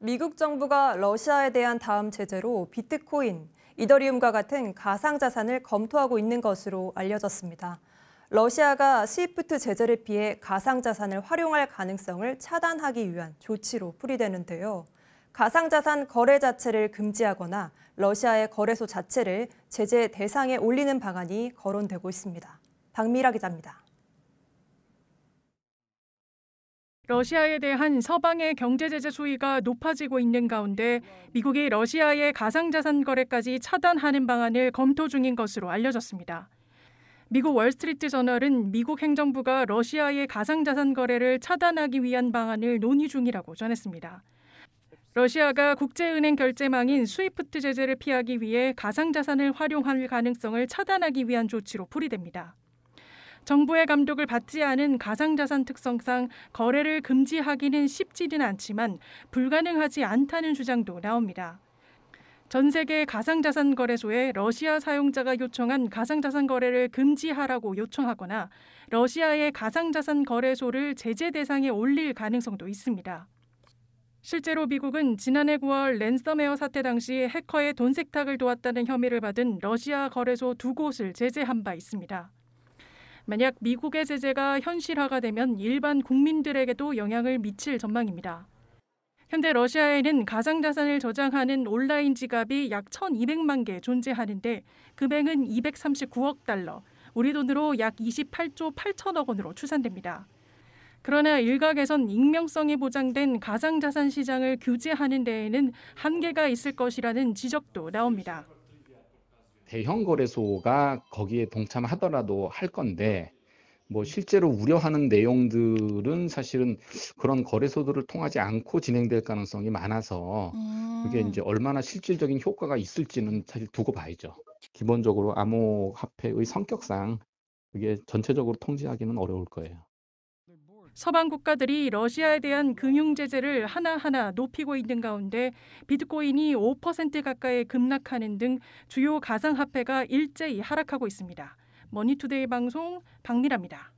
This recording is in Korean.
미국 정부가 러시아에 대한 다음 제재로 비트코인, 이더리움과 같은 가상자산을 검토하고 있는 것으로 알려졌습니다. 러시아가 스위프트 제재를 피해 가상자산을 활용할 가능성을 차단하기 위한 조치로 풀이되는데요. 가상자산 거래 자체를 금지하거나 러시아의 거래소 자체를 제재 대상에 올리는 방안이 거론되고 있습니다. 박미라 기자입니다. 러시아에 대한 서방의 경제 제재 수위가 높아지고 있는 가운데 미국이 러시아의 가상자산 거래까지 차단하는 방안을 검토 중인 것으로 알려졌습니다. 미국 월스트리트 저널은 미국 행정부가 러시아의 가상자산 거래를 차단하기 위한 방안을 논의 중이라고 전했습니다. 러시아가 국제은행 결제망인 스위프트 제재를 피하기 위해 가상자산을 활용할 가능성을 차단하기 위한 조치로 풀이됩니다. 정부의 감독을 받지 않은 가상자산 특성상 거래를 금지하기는 쉽지는 않지만 불가능하지 않다는 주장도 나옵니다. 전 세계 가상자산 거래소에 러시아 사용자가 요청한 가상자산 거래를 금지하라고 요청하거나 러시아의 가상자산 거래소를 제재 대상에 올릴 가능성도 있습니다. 실제로 미국은 지난해 9월 랜섬웨어 사태 당시 해커의 돈 세탁을 도왔다는 혐의를 받은 러시아 거래소 두 곳을 제재한 바 있습니다. 만약 미국의 제재가 현실화가 되면 일반 국민들에게도 영향을 미칠 전망입니다. 현재 러시아에는 가상자산을 저장하는 온라인 지갑이 약 1,200만 개 존재하는데 금액은 239억 달러, 우리 돈으로 약 28조 8천억 원으로 추산됩니다. 그러나 일각에선 익명성이 보장된 가상자산 시장을 규제하는 데에는 한계가 있을 것이라는 지적도 나옵니다. 대형 거래소가 거기에 동참하더라도 할 건데 뭐 음. 실제로 우려하는 내용들은 사실은 그런 거래소들을 통하지 않고 진행될 가능성이 많아서 그게 음. 이제 얼마나 실질적인 효과가 있을지는 사실 두고 봐야죠. 기본적으로 암호화폐의 성격상 그게 전체적으로 통제하기는 어려울 거예요. 서방 국가들이 러시아에 대한 금융 제재를 하나하나 높이고 있는 가운데 비트코인이 5% 가까이 급락하는 등 주요 가상화폐가 일제히 하락하고 있습니다. 머니투데이 방송 박미라입니다.